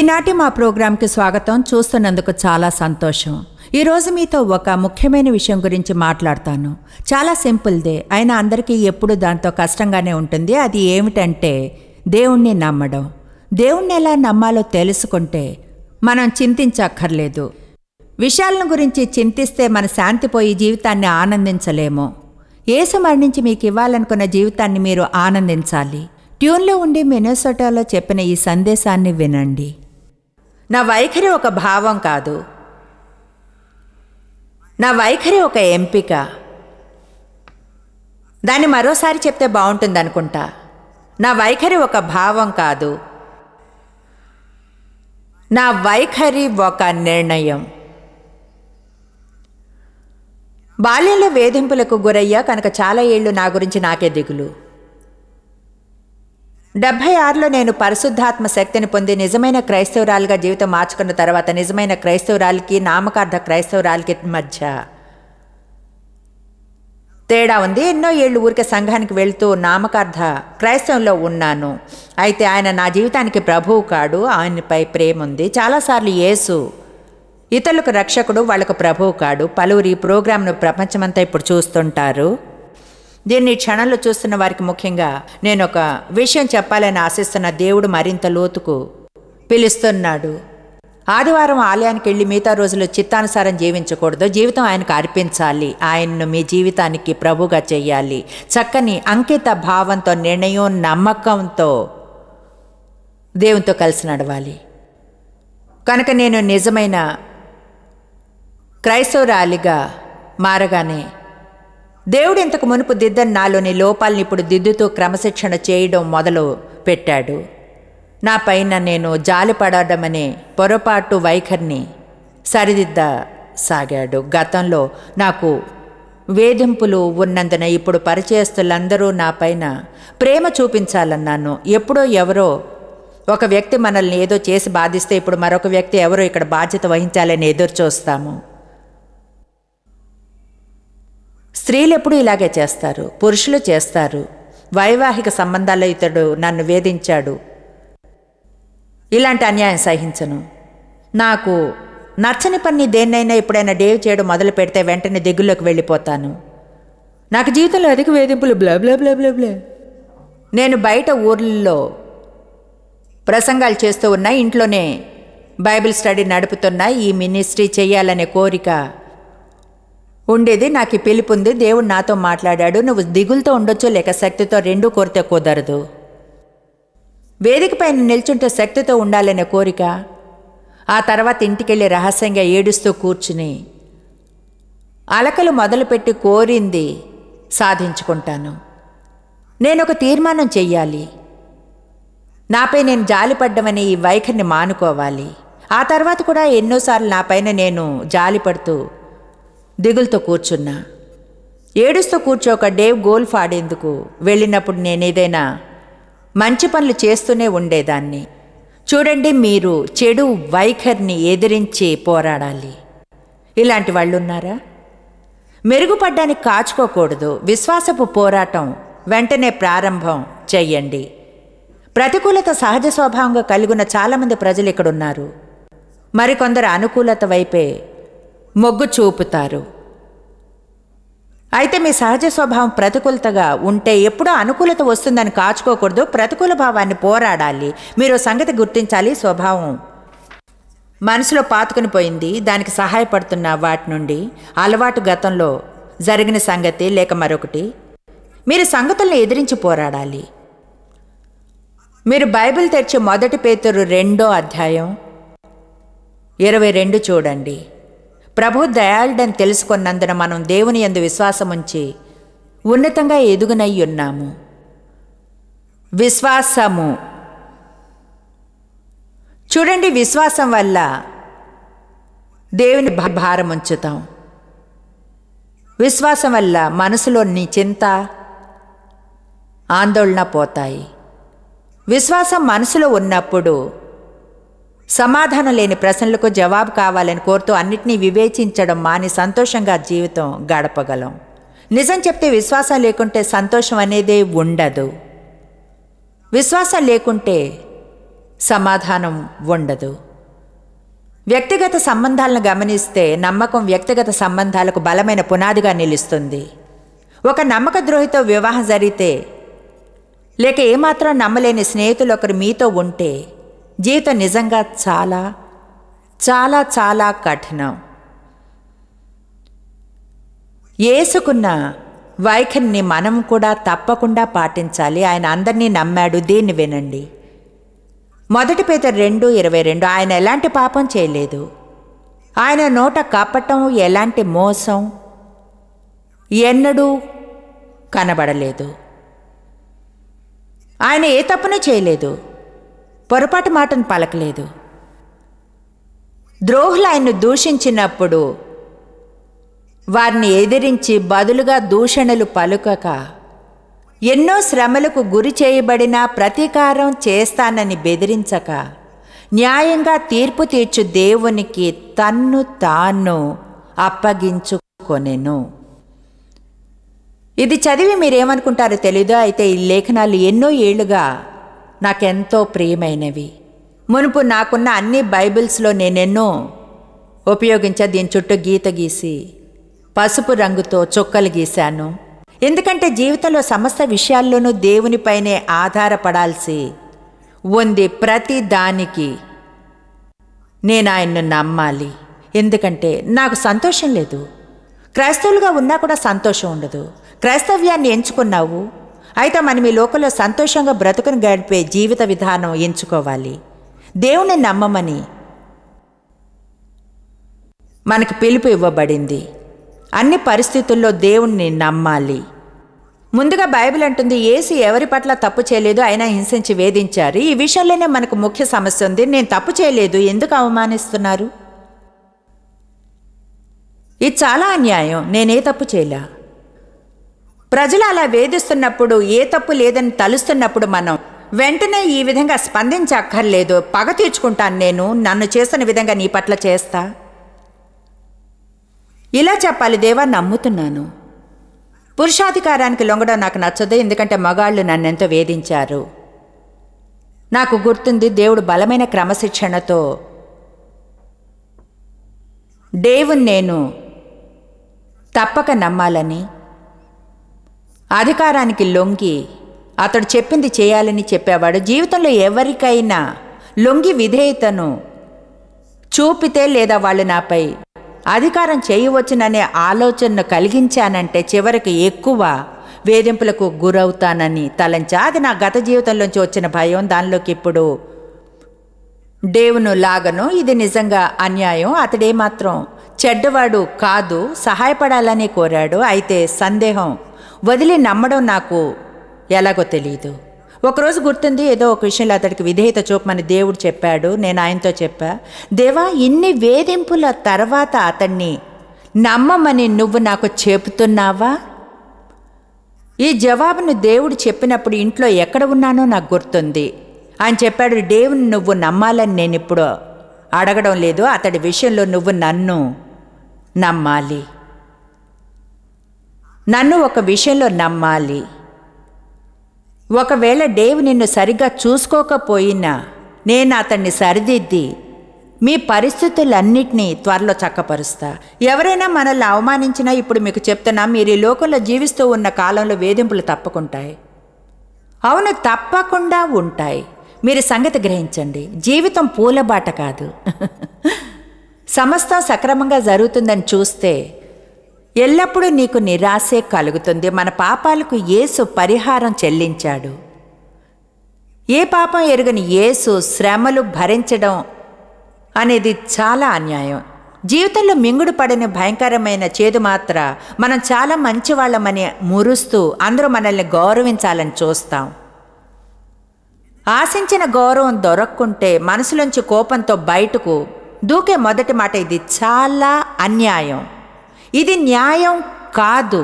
ఈనాటి మా ప్రోగ్రాంకి స్వాగతం చూస్తున్నందుకు చాలా సంతోషం ఈరోజు మీతో ఒక ముఖ్యమైన విషయం గురించి మాట్లాడతాను చాలా సింపుల్దే అయినా అందరికీ ఎప్పుడు దాంతో కష్టంగానే ఉంటుంది అది ఏమిటంటే దేవుణ్ణి నమ్మడం దేవుణ్ణి ఎలా నమ్మాలో తెలుసుకుంటే మనం చింతించక్కర్లేదు విషయాలను గురించి చింతిస్తే మన శాంతిపోయి జీవితాన్ని ఆనందించలేము ఏసు మరణించి మీకు ఇవ్వాలనుకున్న జీవితాన్ని మీరు ఆనందించాలి ట్యూన్లో ఉండి మెనోసోటాలో చెప్పిన ఈ సందేశాన్ని వినండి నా వైఖరి ఒక భావం కాదు నా వైఖరి ఒక ఎంపిక దాన్ని మరోసారి చెప్తే బాగుంటుంది అనుకుంటా నా వైఖరి ఒక భావం కాదు నా వైఖరి ఒక నిర్ణయం బాల్యంలో వేధింపులకు గురయ్యా కనుక చాలా ఏళ్ళు నా గురించి నాకే దిగులు డెబ్భై ఆరులో నేను పరిశుద్ధాత్మ శక్తిని పొంది నిజమైన క్రైస్తవురాలుగా జీవితం మార్చుకున్న తర్వాత నిజమైన క్రైస్తవురాలికి నామకార్థ క్రైస్తవురాలికి మధ్య తేడా ఉంది ఎన్నో ఏళ్ళు ఊరికే సంఘానికి వెళ్తూ నామకార్థ క్రైస్తవంలో ఉన్నాను అయితే ఆయన నా జీవితానికి ప్రభువు కాడు ఆయనపై ప్రేమ ఉంది చాలాసార్లు యేసు ఇతరులకు రక్షకుడు వాళ్ళకు ప్రభువు కాడు పలువురు ఈ ప్రోగ్రాంను ప్రపంచమంతా ఇప్పుడు చూస్తుంటారు దీన్ని క్షణంలో చూస్తున్న వారికి ముఖ్యంగా నేను ఒక విషయం చెప్పాలని ఆశిస్తున్న దేవుడు మరింత లోతుకు పిలుస్తున్నాడు ఆదివారం ఆలయానికి వెళ్ళి మిగతా రోజులు చిత్తానుసారం జీవించకూడదు జీవితం ఆయనకు అర్పించాలి ఆయన్ను మీ జీవితానికి ప్రభుగా చేయాలి చక్కని అంకిత భావంతో నిర్ణయం నమ్మకంతో దేవునితో కలిసి నడవాలి కనుక నేను నిజమైన క్రైస్తవరాలిగా మారగానే దేవుడు ఇంతకు మునుపు దిద్దని నాలోని లోపాలని ఇప్పుడు దిద్దుతూ క్రమశిక్షణ చేయడం మొదలు పెట్టాడు నా పైన నేను జాలిపడమనే పొరపాటు వైఖరిని సరిదిద్ద సాగాడు గతంలో నాకు వేధింపులు ఉన్నందున ఇప్పుడు పరిచయస్తులందరూ నా పైన ప్రేమ చూపించాలన్నాను ఎప్పుడో ఎవరో ఒక వ్యక్తి మనల్ని ఏదో చేసి బాధిస్తే ఇప్పుడు మరొక వ్యక్తి ఎవరో ఇక్కడ బాధ్యత వహించాలని ఎదురు చూస్తాము స్త్రీలు ఎప్పుడు ఇలాగే చేస్తారు పురుషులు చేస్తారు వైవాహిక సంబంధాల్లో ఇతడు నన్ను వేధించాడు ఇలాంటి అన్యాయం సహించను నాకు నచ్చని పని దేన్నైనా ఎప్పుడైనా డేవ్ చేయడం మొదలు పెడితే వెంటనే దిగుల్లోకి వెళ్ళిపోతాను నాకు జీవితంలో అధిక వేధింపులు బ్లా బ్లా బ్లా నేను బయట ఊర్లలో ప్రసంగాలు చేస్తూ ఉన్నా ఇంట్లోనే బైబిల్ స్టడీ నడుపుతున్నా ఈ మినిస్ట్రీ చేయాలనే కోరిక ఉండేది నాకు ఈ ఉంది దేవుడు నాతో మాట్లాడాడు నువ్వు దిగులతో ఉండొచ్చు లేక శక్తితో రెండూ కోరితే కుదరదు వేదికపైన నిల్చుంటే శక్తితో ఉండాలనే కోరిక ఆ తర్వాత ఇంటికెళ్ళి రహస్యంగా ఏడుస్తూ కూర్చుని అలకలు మొదలుపెట్టి కోరింది సాధించుకుంటాను నేను ఒక తీర్మానం చెయ్యాలి నాపై నేను జాలిపడ్డమని ఈ వైఖరిని మానుకోవాలి ఆ తర్వాత కూడా ఎన్నోసార్లు నాపైన నేను జాలిపడుతూ దిగులుతో కూర్చున్నా ఏడుస్తూ కూర్చోక డేవ్ గోల్ఫ్ ఆడేందుకు వెళ్ళినప్పుడు నేనేదైనా మంచి పనులు చేస్తూనే ఉండేదాన్ని చూడండి మీరు చెడు వైఖరిని ఎదిరించి పోరాడాలి ఇలాంటి వాళ్ళున్నారా మెరుగుపడ్డానికి కాచుకోకూడదు విశ్వాసపు పోరాటం వెంటనే ప్రారంభం చెయ్యండి ప్రతికూలత సహజ స్వభావంగా కలిగిన చాలామంది ప్రజలు ఇక్కడున్నారు మరికొందరు అనుకూలత వైపే మొగ్గు చూపుతారు అయితే మీ సహజ స్వభావం ప్రతికూలతగా ఉంటే ఎప్పుడూ అనుకూలత వస్తుందని కాచుకోకూడదు ప్రతికూల భావాన్ని పోరాడాలి మీరు సంగతి గుర్తించాలి స్వభావం మనసులో పాతుకుని పోయింది దానికి సహాయపడుతున్న వాటి నుండి అలవాటు గతంలో జరిగిన సంగతి లేక మరొకటి మీరు సంగతులను ఎదిరించి పోరాడాలి మీరు బైబిల్ తెరిచే మొదటి పేతురు రెండో అధ్యాయం ఇరవై రెండు చూడండి ప్రభు దయాళుడని తెలుసుకున్నందున మనం దేవుని ఎందు విశ్వాసముంచి ఉన్నతంగా ఎదుగునై ఉన్నాము విశ్వాసము చూడండి విశ్వాసం వల్ల దేవుని భారం ఉంచుతాం విశ్వాసం వల్ల మనసులోని చింత ఆందోళన పోతాయి విశ్వాసం మనసులో ఉన్నప్పుడు సమాధానం లేని ప్రశ్నలకు జవాబు కావాలని కోరుతూ అన్నిటినీ వివేచించడం మాని సంతోషంగా జీవితం గడపగలం నిజం చెప్తే విశ్వాసం లేకుంటే సంతోషం అనేదే ఉండదు విశ్వాసం లేకుంటే సమాధానం ఉండదు వ్యక్తిగత సంబంధాలను గమనిస్తే నమ్మకం వ్యక్తిగత సంబంధాలకు బలమైన పునాదిగా నిలుస్తుంది ఒక నమ్మక ద్రోహితో వివాహం జరిగితే లేక ఏమాత్రం నమ్మలేని స్నేహితులు ఒకరు మీతో ఉంటే జీవితం నిజంగా చాలా చాలా చాలా కఠినం ఏసుకున్న వైఖరిని మనం కూడా తప్పకుండా పాటించాలి ఆయన అందరినీ నమ్మాడు దీన్ని వినండి మొదటి పేద రెండు ఇరవై రెండు ఆయన ఎలాంటి పాపం చేయలేదు ఆయన నోట కప్పటం ఎలాంటి మోసం ఎన్నడూ కనబడలేదు ఆయన ఏ తప్పును చేయలేదు పొరపాటు మాటను పలకలేదు ద్రోహులు ఆయన్ను దూషించినప్పుడు వారిని ఎదిరించి బదులుగా దూషణలు పలుకక ఎన్నో శ్రమలకు గురి చేయబడిన ప్రతీకారం చేస్తానని బెదిరించక న్యాయంగా తీర్పు తీర్చు దేవునికి తన్ను తాను అప్పగించుకొనెను ఇది చదివి మీరేమనుకుంటారో తెలీదు అయితే ఈ లేఖనాలు ఎన్నో ఏళ్లుగా నాకెంతో ప్రియమైనవి మునుపు నాకున్న అన్ని బైబిల్స్లో నేనెన్నో ఉపయోగించ దీని చుట్టూ గీత గీసి పసుపు రంగుతో చుక్కలు గీశాను ఎందుకంటే జీవితంలో సమస్త విషయాల్లోనూ దేవునిపైనే ఆధారపడాల్సి ఉంది ప్రతి దానికి నేను ఆయన్ను నమ్మాలి ఎందుకంటే నాకు సంతోషం లేదు క్రైస్తవులుగా ఉన్నా కూడా సంతోషం ఉండదు క్రైస్తవ్యాన్ని ఎంచుకున్నావు అయితే మనం ఈ లోకంలో సంతోషంగా బ్రతుకును గడిపే జీవిత విధానం ఎంచుకోవాలి దేవుని నమ్మమని మనకు పిలుపు ఇవ్వబడింది అన్ని పరిస్థితుల్లో దేవుణ్ణి నమ్మాలి ముందుగా బైబిల్ అంటుంది ఏసీ ఎవరి పట్ల తప్పు చేయలేదు అయినా హింసించి వేధించారు ఈ విషయంలోనే మనకు ముఖ్య సమస్య ఉంది నేను తప్పు చేయలేదు ఎందుకు అవమానిస్తున్నారు ఇది చాలా అన్యాయం నేనే తప్పు చేయలే ప్రజలు అలా వేధిస్తున్నప్పుడు ఏ తప్పు లేదని తలుస్తున్నప్పుడు మనం వెంటనే ఈ విధంగా స్పందించక్కర్లేదు పగ తీర్చుకుంటాను నేను నన్ను చేసిన విధంగా నీ పట్ల చేస్తా ఇలా చెప్పాలి దేవా నమ్ముతున్నాను పురుషాధికారానికి లొంగడం నాకు నచ్చదు ఎందుకంటే మగాళ్ళు నన్నెంతో వేధించారు నాకు గుర్తుంది దేవుడు బలమైన క్రమశిక్షణతో డేవుని నేను తప్పక నమ్మాలని అధికారానికి లొంగి అతడు చెప్పింది చేయాలని చెప్పేవాడు జీవితంలో ఎవరికైనా లొంగి విధేయతను చూపితే లేదా వాళ్ళు నాపై అధికారం చేయవచ్చుననే ఆలోచనను కలిగించానంటే చివరికి ఎక్కువ వేధింపులకు గురవుతానని తలంచా అది నా గత జీవితంలోంచి వచ్చిన భయం దానిలోకి ఇప్పుడు డేవును లాగను ఇది నిజంగా అన్యాయం అతడే మాత్రం చెడ్డవాడు కాదు సహాయపడాలని కోరాడు అయితే సందేహం వదిలి నమ్మడం నాకు ఎలాగో తెలియదు ఒకరోజు గుర్తుంది ఏదో ఒక విషయంలో అతడికి విధేయత చూపమని దేవుడు చెప్పాడు నేను ఆయనతో చెప్పా దేవా ఇన్ని వేధింపుల తర్వాత అతన్ని నమ్మమని నువ్వు నాకు చెబుతున్నావా ఈ జవాబును దేవుడు చెప్పినప్పుడు ఇంట్లో ఎక్కడ ఉన్నానో నాకు గుర్తుంది ఆయన చెప్పాడు దేవుని నువ్వు నమ్మాలని నేను ఇప్పుడు అడగడం లేదు అతడి విషయంలో నువ్వు నన్ను నమ్మాలి నన్ను ఒక విషయంలో నమ్మాలి ఒకవేళ డేవ్ నిన్ను సరిగా చూసుకోకపోయినా నేను అతన్ని సరిదిద్ది మీ పరిస్థితులన్నిటినీ త్వరలో చక్కపరుస్తా ఎవరైనా మనల్ని అవమానించినా ఇప్పుడు మీకు చెప్తున్నా మీరు ఈ లోకంలో జీవిస్తూ ఉన్న కాలంలో వేధింపులు తప్పకుంటాయి అవును తప్పకుండా ఉంటాయి మీరు సంగతి గ్రహించండి జీవితం పూలబాట కాదు సమస్త సక్రమంగా జరుగుతుందని చూస్తే ఎల్లప్పుడూ నీకు నిరాశే కలుగుతుంది మన పాపాలకు యేసు పరిహారం చెల్లించాడు ఏ పాపం ఎరుగని యేసు శ్రమలు భరించడం అనేది చాలా అన్యాయం జీవితంలో మింగుడు పడని భయంకరమైన చేదు మాత్ర మనం చాలా మంచివాళ్ళమని మురుస్తూ అందరూ మనల్ని గౌరవించాలని చూస్తాం ఆశించిన గౌరవం దొరక్కుంటే మనసులోంచి కోపంతో బయటకు దూకే మొదటి మాట ఇది చాలా అన్యాయం ఇది న్యాయం కాదు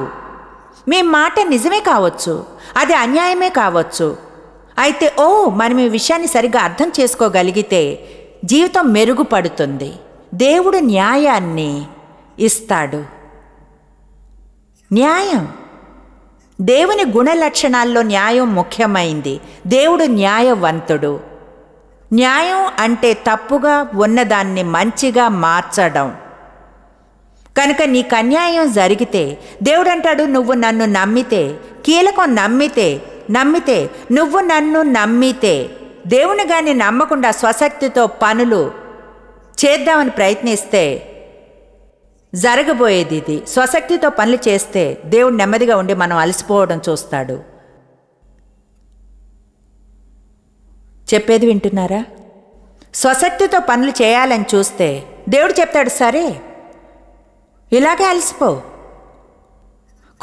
మీ మాట నిజమే కావచ్చు అది అన్యాయమే కావచ్చు అయితే ఓ మనం ఈ విషయాన్ని సరిగా అర్థం చేసుకోగలిగితే జీవితం మెరుగుపడుతుంది దేవుడు న్యాయాన్ని ఇస్తాడు న్యాయం దేవుని గుణ లక్షణాల్లో న్యాయం ముఖ్యమైంది దేవుడు న్యాయవంతుడు న్యాయం అంటే తప్పుగా ఉన్నదాన్ని మంచిగా మార్చడం కనుక నీకు అన్యాయం జరిగితే దేవుడంటాడు నువ్వు నన్ను నమ్మితే కీలకం నమ్మితే నమ్మితే నువ్వు నన్ను నమ్మితే దేవుని గాని నమ్మకుండా స్వశక్తితో పనులు చేద్దామని ప్రయత్నిస్తే జరగబోయేది ఇది స్వశక్తితో పనులు చేస్తే దేవుడు నెమ్మదిగా ఉండి మనం అలసిపోవడం చూస్తాడు చెప్పేది వింటున్నారా స్వశక్తితో పనులు చేయాలని చూస్తే దేవుడు చెప్తాడు సరే ఇలాగే అలసిపో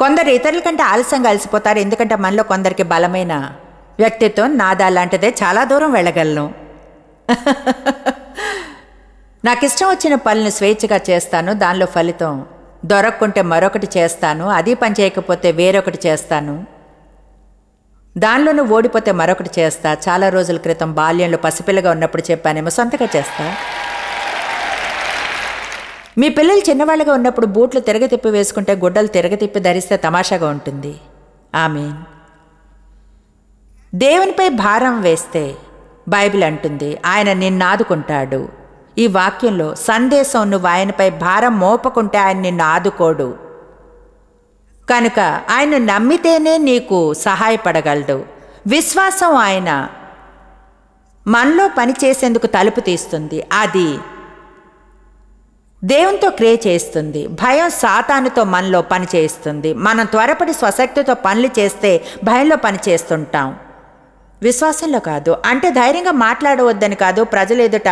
కొందరు ఇతరుల కంటే ఆలస్యంగా అలసిపోతారు ఎందుకంటే మనలో కొందరికి బలమైన వ్యక్తిత్వం నాదా లాంటిదే చాలా దూరం వెళ్ళగలను నాకు ఇష్టం వచ్చిన పనులు స్వేచ్ఛగా చేస్తాను దానిలో ఫలితం దొరక్కుంటే మరొకటి చేస్తాను అది పని చేయకపోతే వేరొకటి చేస్తాను దానిలోనూ ఓడిపోతే మరొకటి చేస్తా చాలా రోజుల క్రితం బాల్యంలో పసిపిల్లగా ఉన్నప్పుడు చెప్పానేమో సొంతగా చేస్తా మీ పిల్లలు చిన్నవాళ్ళగా ఉన్నప్పుడు బూట్లు తిరగతిప్పి వేసుకుంటే గుడ్డలు తిరగతిప్పి ధరిస్తే తమాషాగా ఉంటుంది ఆమెన్ దేవునిపై భారం వేస్తే బైబిల్ అంటుంది ఆయన నిన్నాదుకుంటాడు ఈ వాక్యంలో సందేశం నువ్వు ఆయనపై భారం మోపకుంటే ఆయన నిన్ను ఆదుకోడు కనుక ఆయన నమ్మితేనే నీకు సహాయపడగలడు విశ్వాసం ఆయన మనలో పనిచేసేందుకు తలుపు తీస్తుంది అది దేవునితో క్రియ చేస్తుంది భయం సాతానుతో మనలో పని చేస్తుంది మనం త్వరపడి స్వశక్తితో పనులు చేస్తే భయంలో పని చేస్తుంటాం విశ్వాసంలో కాదు అంటే ధైర్యంగా మాట్లాడవద్దని కాదు ప్రజలు ఎదుట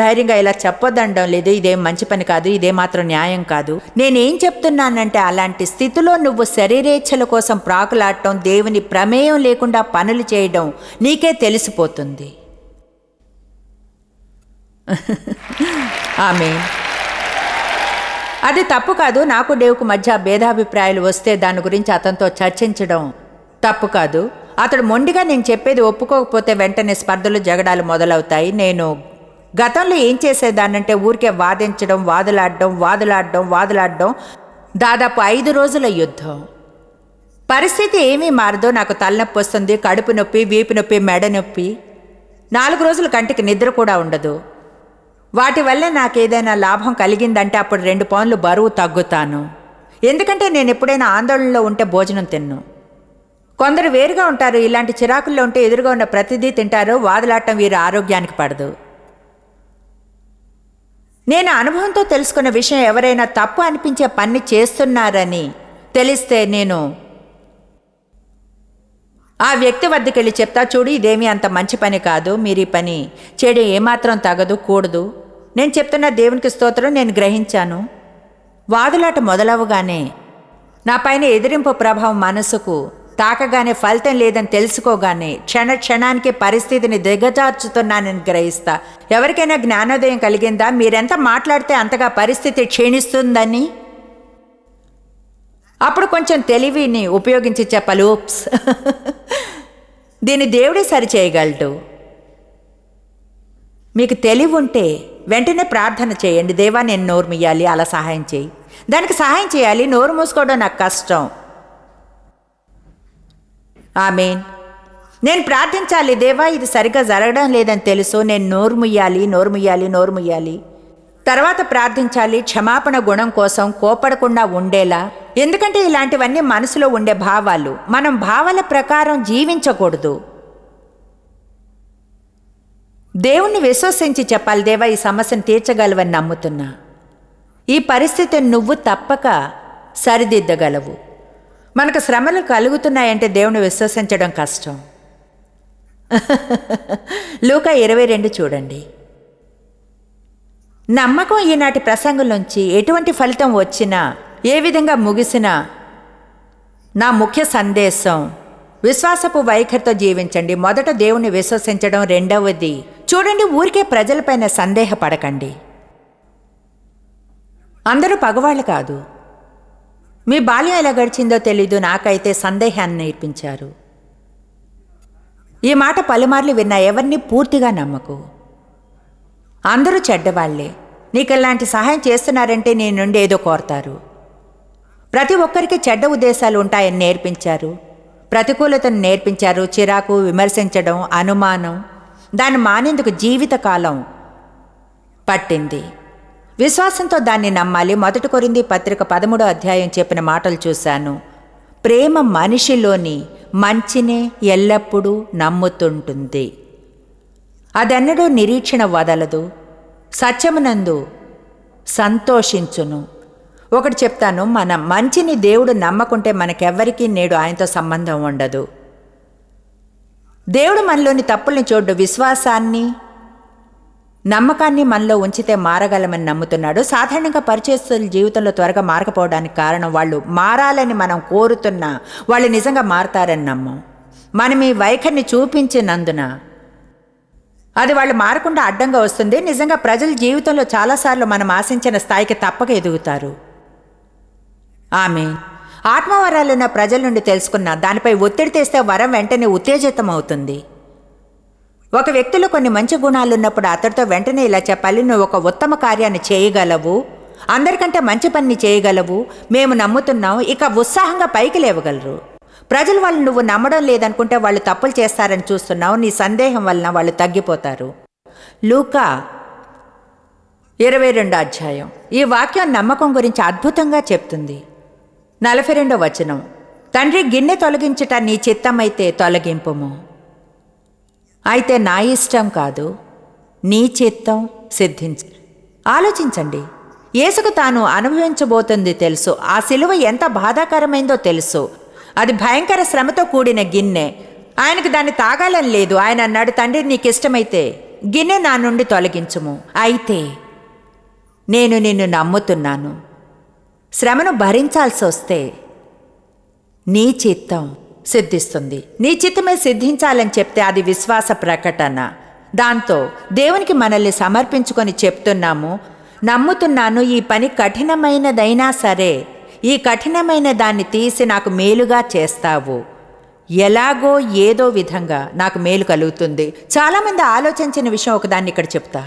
ధైర్యంగా ఇలా చెప్పొద్దనడం లేదు ఇదేం మంచి పని కాదు ఇదే మాత్రం న్యాయం కాదు నేనేం చెప్తున్నానంటే అలాంటి స్థితిలో నువ్వు శరీరేచ్ఛల కోసం ప్రాకులాడటం దేవుని ప్రమేయం లేకుండా పనులు చేయడం నీకే తెలిసిపోతుంది ఆమె అది తప్పు కాదు నాకు డేవ్కు మధ్య భేదాభిప్రాయాలు వస్తే దాని గురించి అతనితో చర్చించడం తప్పు కాదు అతడు మొండిగా నేను చెప్పేది ఒప్పుకోకపోతే వెంటనే స్పర్ధలు జగడాలు మొదలవుతాయి నేను గతంలో ఏం చేసేదానంటే ఊరికే వాదించడం వాదులాడడం వాదులాడడం వాదులాడడం దాదాపు ఐదు రోజుల యుద్ధం పరిస్థితి ఏమీ మారదో నాకు తలనొప్పి వస్తుంది కడుపు నొప్పి వీపు నొప్పి మెడ నొప్పి నాలుగు రోజులు కంటికి నిద్ర కూడా ఉండదు వాటి వల్ల నాకేదైనా లాభం కలిగిందంటే అప్పుడు రెండు పౌన్లు బరువు తగ్గుతాను ఎందుకంటే నేను ఎప్పుడైనా ఆందోళనలో ఉంటే భోజనం తిన్ను కొందరు వేరుగా ఉంటారు ఇలాంటి చిరాకుల్లో ఉంటే ఎదురుగా ఉన్న ప్రతిదీ తింటారు వాదులాటం వీరు ఆరోగ్యానికి పడదు నేను అనుభవంతో తెలుసుకున్న విషయం ఎవరైనా తప్పు అనిపించే పని చేస్తున్నారని తెలిస్తే నేను ఆ వ్యక్తి వద్దకెళ్ళి చెప్తా చూడు ఇదేమీ అంత మంచి పని కాదు మీరు ఈ పని చేయడం ఏమాత్రం తగదు కూడదు నేను చెప్తున్న దేవునికి స్తోత్రం నేను గ్రహించాను వాదులాట మొదలవగానే నా పైన ఎదిరింపు ప్రభావం మనసుకు తాకగానే ఫలితం లేదని తెలుసుకోగానే క్షణ క్షణానికి పరిస్థితిని దిగజార్చుతున్నానని గ్రహిస్తా ఎవరికైనా జ్ఞానోదయం కలిగిందా మీరెంత మాట్లాడితే అంతగా పరిస్థితి క్షీణిస్తుందని అప్పుడు కొంచెం తెలివిని ఉపయోగించి చెప్పలు ఓప్స్ దీన్ని దేవుడే సరిచేయగలడు మీకు తెలివి ఉంటే వెంటనే ప్రార్థన చేయండి దేవా నేను నోరు మియ్యాలి అలా సహాయం చేయి దానికి సహాయం చేయాలి నోరు మూసుకోవడం నాకు కష్టం ఆమెన్ నేను ప్రార్థించాలి దేవా ఇది సరిగ్గా జరగడం లేదని తెలుసు నేను నోరు ముయ్యాలి నోరు ముయ్యాలి నోరు ముయ్యాలి తర్వాత ప్రార్థించాలి క్షమాపణ గుణం కోసం కోపడకుండా ఉండేలా ఎందుకంటే ఇలాంటివన్నీ మనసులో ఉండే భావాలు మనం భావాల ప్రకారం జీవించకూడదు దేవుణ్ణి విశ్వసించి చెప్పాలి దేవా ఈ సమస్యను తీర్చగలవని నమ్ముతున్నా ఈ పరిస్థితిని నువ్వు తప్పక సరిదిద్దగలవు మనకు శ్రమలు కలుగుతున్నాయంటే దేవుని విశ్వసించడం కష్టం లూక ఇరవై రెండు చూడండి నమ్మకం ఈనాటి ప్రసంగం నుంచి ఎటువంటి ఫలితం వచ్చినా ఏ విధంగా ముగిసినా నా ముఖ్య సందేశం విశ్వాసపు వైఖరితో జీవించండి మొదట దేవుని విశ్వసించడం రెండవది చూడండి ఊరికే ప్రజలపైన సందేహపడకండి అందరూ పగవాళ్ళు కాదు మీ బాల్యం ఎలా గడిచిందో తెలీదు నాకైతే సందేహాన్ని నేర్పించారు ఈ మాట పలుమార్లు విన్నా ఎవరిని పూర్తిగా నమ్మకు అందరూ చెడ్డవాళ్లే నీకు ఇలాంటి సహాయం చేస్తున్నారంటే నీ నుండి ఏదో కోరతారు ప్రతి ఒక్కరికి చెడ్డ ఉద్దేశాలు ఉంటాయని నేర్పించారు ప్రతికూలతను నేర్పించారు చిరాకు విమర్శించడం అనుమానం దాన్ని మానేందుకు జీవితకాలం పట్టింది విశ్వాసంతో దాన్ని నమ్మాలి మొదటి కొరింది పత్రిక పదమూడో అధ్యాయం చెప్పిన మాటలు చూశాను ప్రేమ మనిషిలోని మంచినే ఎల్లప్పుడూ నమ్ముతుంటుంది అదన్నడూ నిరీక్షణ వదలదు సత్యమునందు సంతోషించును ఒకటి చెప్తాను మన మంచిని దేవుడు నమ్మకుంటే మనకెవ్వరికీ నేడు ఆయనతో సంబంధం ఉండదు దేవుడు మనలోని తప్పుల్ని చూడ్డు విశ్వాసాన్ని నమ్మకాన్ని మనలో ఉంచితే మారగలమని నమ్ముతున్నాడు సాధారణంగా పరిచేస్తున్న జీవితంలో త్వరగా మారకపోవడానికి కారణం వాళ్ళు మారాలని మనం కోరుతున్నా వాళ్ళు నిజంగా మారతారని నమ్మం మనం ఈ వైఖరిని చూపించినందున అది వాళ్ళు మారకుండా అడ్డంగా వస్తుంది నిజంగా ప్రజల జీవితంలో చాలాసార్లు మనం ఆశించిన స్థాయికి తప్పక ఎదుగుతారు ఆమె ఆత్మవరాలున్న ప్రజల నుండి తెలుసుకున్న దానిపై ఒత్తిడి తెస్తే వరం వెంటనే ఉత్తేజితం అవుతుంది ఒక వ్యక్తిలో కొన్ని మంచి గుణాలున్నప్పుడు అతడితో వెంటనే ఇలా చెప్పాలి నువ్వు ఒక ఉత్తమ కార్యాన్ని చేయగలవు అందరికంటే మంచి పని చేయగలవు మేము నమ్ముతున్నాం ఇక ఉత్సాహంగా పైకి లేవగలరు ప్రజలు వాళ్ళు నువ్వు నమ్మడం లేదనుకుంటే వాళ్ళు తప్పులు చేస్తారని చూస్తున్నావు నీ సందేహం వలన వాళ్ళు తగ్గిపోతారు లూకా ఇరవై రెండు అధ్యాయం ఈ వాక్యం నమ్మకం గురించి అద్భుతంగా చెప్తుంది నలభై రెండో వచనం తండ్రి గిన్నె తొలగించట నీ చిత్తమైతే తొలగింపుము అయితే నా ఇష్టం కాదు నీ చిత్తం సిద్ధించ ఆలోచించండి ఏసుకు తాను అనుభవించబోతుంది తెలుసు ఆ సిలువ ఎంత బాధాకరమైందో తెలుసు అది భయంకర శ్రమతో కూడిన గిన్నె ఆయనకు దాన్ని తాగాలని లేదు ఆయన అన్నాడు తండ్రి నీకు ఇష్టమైతే గిన్నె నా నుండి తొలగించుము అయితే నేను నిన్ను నమ్ముతున్నాను శ్రమను భరించాల్సి వస్తే నీ చిత్తం సిద్ధిస్తుంది నీ చిత్తమే సిద్ధించాలని చెప్తే అది విశ్వాస ప్రకటన దాంతో దేవునికి మనల్ని సమర్పించుకొని చెప్తున్నాము నమ్ముతున్నాను ఈ పని కఠినమైనదైనా సరే ఈ కఠినమైన దాన్ని తీసి నాకు మేలుగా చేస్తావు ఎలాగో ఏదో విధంగా నాకు మేలు కలుగుతుంది చాలామంది ఆలోచించిన విషయం ఒకదాన్ని ఇక్కడ చెప్తా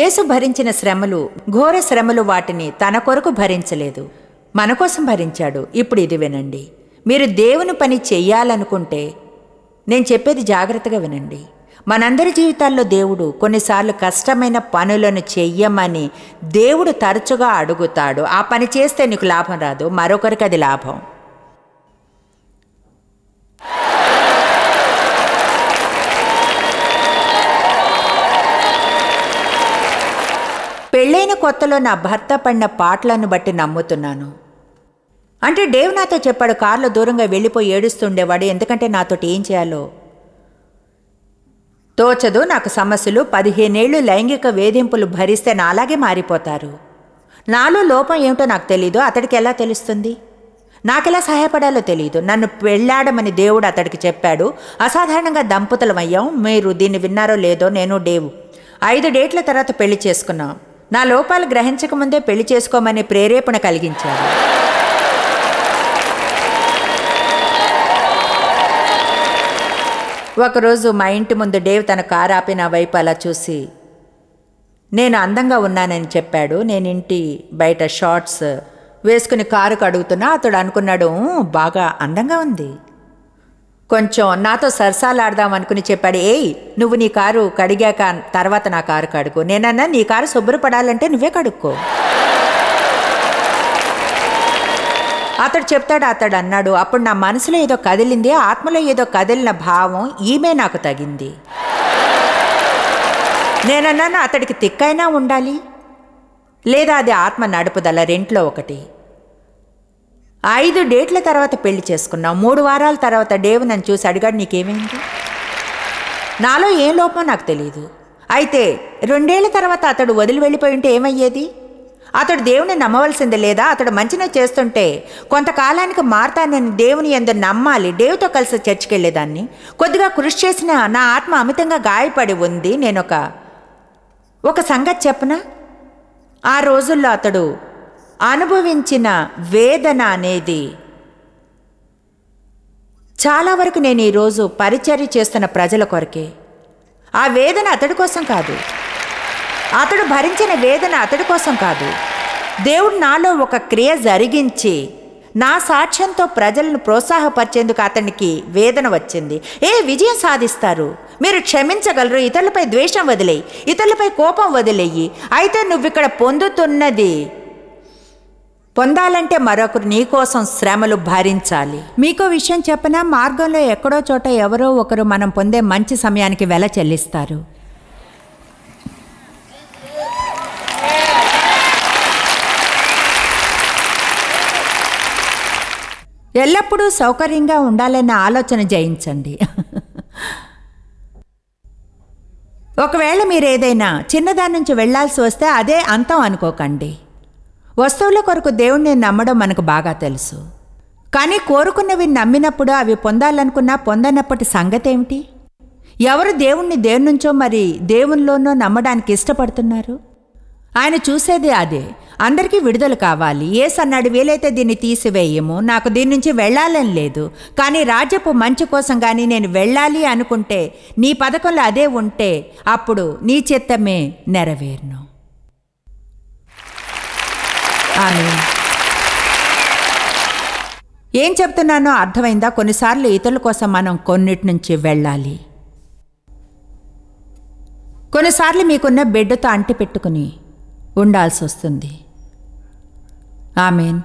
యేసు భరించిన శ్రమలు ఘోర శ్రమలు వాటిని తన కొరకు భరించలేదు మన కోసం భరించాడు ఇప్పుడు ఇది వినండి మీరు దేవుని పని చెయ్యాలనుకుంటే నేను చెప్పేది జాగ్రత్తగా వినండి మనందరి జీవితాల్లో దేవుడు కొన్నిసార్లు కష్టమైన పనులను చెయ్యమని దేవుడు తరచుగా అడుగుతాడు ఆ పని చేస్తే నీకు లాభం రాదు మరొకరికి అది లాభం పెళ్ళైన కొత్తలో నా భర్త పడిన పాటలను బట్టి నమ్ముతున్నాను అంటే డేవ్ నాతో చెప్పాడు కార్లో దూరంగా వెళ్ళిపోయి ఏడుస్తుండేవాడు ఎందుకంటే నాతోటి ఏం చేయాలో తోచదు నాకు సమస్యలు పదిహేనేళ్లు లైంగిక వేధింపులు భరిస్తే నాలాగే మారిపోతారు నాలో లోపం ఏమిటో నాకు తెలీదు అతడికి ఎలా తెలుస్తుంది నాకెలా సహాయపడాలో తెలియదు నన్ను పెళ్ళాడమని దేవుడు అతడికి చెప్పాడు అసాధారణంగా అయ్యాం మీరు దీన్ని విన్నారో లేదో నేను డేవు ఐదు డేట్ల తర్వాత పెళ్లి చేసుకున్నాం నా లోపాలు గ్రహించకముందే పెళ్లి చేసుకోమనే ప్రేరేపణ కలిగించాడు ఒకరోజు మా ఇంటి ముందు డేవ్ తన కారు ఆపి నా వైపు అలా చూసి నేను అందంగా ఉన్నానని చెప్పాడు నేను ఇంటి బయట షార్ట్స్ వేసుకుని కారు కడుగుతున్నా అతడు అనుకున్నాడు బాగా అందంగా ఉంది కొంచెం నాతో సరసాలాడదాం అనుకుని చెప్పాడు ఏయ్ నువ్వు నీ కారు కడిగాక తర్వాత నా కారు కడుగు నేనన్నా నీ కారు శుభ్రపడాలంటే నువ్వే కడుక్కో అతడు చెప్తాడు అతడు అన్నాడు అప్పుడు నా మనసులో ఏదో కదిలింది ఆత్మలో ఏదో కదిలిన భావం ఈమె నాకు తగింది నేనన్నాను అతడికి తిక్కైనా ఉండాలి లేదా అది ఆత్మ నడుపుదల రెంట్లో ఒకటి ఐదు డేట్ల తర్వాత పెళ్లి చేసుకున్నాం మూడు వారాల తర్వాత డేవ్ నన్ను చూసి అడిగాడు నీకేమైంది నాలో ఏం లోపం నాకు తెలియదు అయితే రెండేళ్ల తర్వాత అతడు వదిలి వెళ్ళిపోయి ఉంటే ఏమయ్యేది అతడు దేవుని నమ్మవలసింది లేదా అతడు మంచినే చేస్తుంటే కొంతకాలానికి మారతానని దేవుని ఎందు నమ్మాలి దేవుతో కలిసి చర్చికి వెళ్ళేదాన్ని కొద్దిగా కృషి చేసిన నా ఆత్మ అమితంగా గాయపడి ఉంది నేను ఒక ఒక సంగతి చెప్పనా ఆ రోజుల్లో అతడు అనుభవించిన వేదన అనేది చాలా వరకు నేను ఈరోజు పరిచర్య చేస్తున్న ప్రజల కొరకే ఆ వేదన అతడి కోసం కాదు అతడు భరించిన వేదన అతడి కోసం కాదు దేవుడు నాలో ఒక క్రియ జరిగించి నా సాక్ష్యంతో ప్రజలను ప్రోత్సాహపరిచేందుకు అతనికి వేదన వచ్చింది ఏ విజయం సాధిస్తారు మీరు క్షమించగలరు ఇతరులపై ద్వేషం వదిలేయి ఇతరులపై కోపం వదిలేయి అయితే నువ్వు ఇక్కడ పొందుతున్నది పొందాలంటే మరొకరు నీకోసం శ్రమలు భరించాలి మీకో విషయం చెప్పిన మార్గంలో ఎక్కడో చోట ఎవరో ఒకరు మనం పొందే మంచి సమయానికి వెల చెల్లిస్తారు ఎల్లప్పుడూ సౌకర్యంగా ఉండాలన్న ఆలోచన జయించండి ఒకవేళ మీరు ఏదైనా చిన్నదాని నుంచి వెళ్లాల్సి వస్తే అదే అంతం అనుకోకండి వస్తువుల కొరకు దేవుణ్ణి నమ్మడం మనకు బాగా తెలుసు కానీ కోరుకున్నవి నమ్మినప్పుడు అవి పొందాలనుకున్నా పొందనప్పటి సంగతి ఏమిటి ఎవరు దేవుణ్ణి దేవునుంచో మరి దేవునిలోనో నమ్మడానికి ఇష్టపడుతున్నారు ఆయన చూసేది అదే అందరికీ విడుదల కావాలి ఏస్ అన్నాడు వీలైతే దీన్ని తీసివేయము నాకు దీని నుంచి వెళ్ళాలని లేదు కానీ రాజ్యపు మంచి కోసం కానీ నేను వెళ్ళాలి అనుకుంటే నీ పథకంలో అదే ఉంటే అప్పుడు నీ చిత్తమే నెరవేరును ఏం చెప్తున్నానో అర్థమైందా కొన్నిసార్లు ఇతరుల కోసం మనం కొన్నిటి నుంచి వెళ్ళాలి కొన్నిసార్లు మీకున్న బిడ్డతో అంటి పెట్టుకుని ఉండాల్సి వస్తుంది ఆమెన్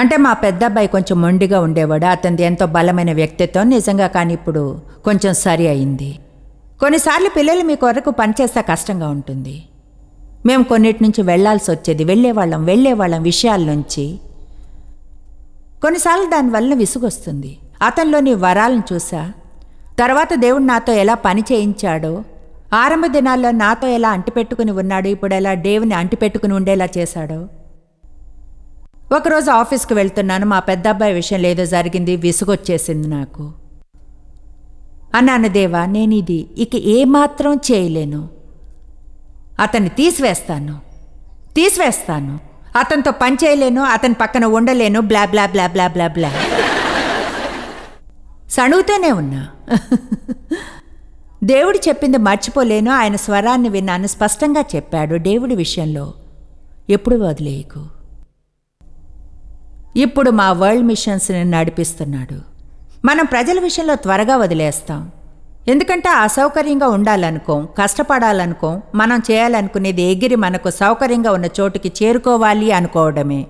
అంటే మా పెద్దబ్బాయి కొంచెం మొండిగా ఉండేవాడు అతనిది ఎంతో బలమైన వ్యక్తిత్వం నిజంగా కానీ ఇప్పుడు కొంచెం సరి అయింది కొన్నిసార్లు పిల్లలు మీ కొరకు పనిచేస్తే కష్టంగా ఉంటుంది మేము కొన్నిటి నుంచి వెళ్లాల్సి వచ్చేది వెళ్ళేవాళ్ళం వెళ్ళేవాళ్ళం విషయాల నుంచి కొన్నిసార్లు దానివల్ల విసుగొస్తుంది అతనిలోని వరాలను చూసా తర్వాత దేవుడు నాతో ఎలా పని చేయించాడో ఆరంభ దినాల్లో నాతో ఎలా అంటిపెట్టుకుని ఉన్నాడు ఇప్పుడు ఎలా డేవ్ని అంటిపెట్టుకుని ఉండేలా చేశాడు ఒకరోజు ఆఫీస్కి వెళ్తున్నాను మా పెద్ద అబ్బాయి విషయం లేదో జరిగింది విసుగొచ్చేసింది నాకు అన్నాను దేవా నేను ఇది ఇక ఏమాత్రం చేయలేను అతన్ని తీసివేస్తాను తీసివేస్తాను అతనితో పని చేయలేను అతని పక్కన ఉండలేను బ్లా బ్లా బ్లా బ్లా బ్లా బ్లా సణుగుతూనే ఉన్నా దేవుడు చెప్పింది మర్చిపోలేను ఆయన స్వరాన్ని విన్నాను స్పష్టంగా చెప్పాడు దేవుడి విషయంలో ఎప్పుడు వదిలేయకు ఇప్పుడు మా వరల్డ్ మిషన్స్ని నడిపిస్తున్నాడు మనం ప్రజల విషయంలో త్వరగా వదిలేస్తాం ఎందుకంటే అసౌకర్యంగా ఉండాలనుకోం కష్టపడాలనుకోం మనం చేయాలనుకునేది ఎగిరి మనకు సౌకర్యంగా ఉన్న చోటుకి చేరుకోవాలి అనుకోవడమే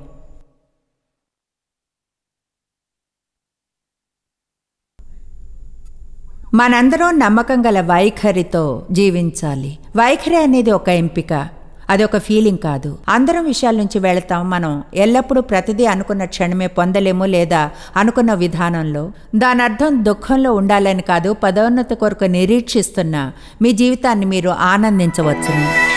మనందరం నమ్మకం గల వైఖరితో జీవించాలి వైఖరి అనేది ఒక ఎంపిక అది ఒక ఫీలింగ్ కాదు అందరం విషయాల నుంచి వెళతాం మనం ఎల్లప్పుడూ ప్రతిదీ అనుకున్న క్షణమే పొందలేము లేదా అనుకున్న విధానంలో దాని అర్థం దుఃఖంలో ఉండాలని కాదు పదోన్నతి కొరకు నిరీక్షిస్తున్న మీ జీవితాన్ని మీరు ఆనందించవచ్చును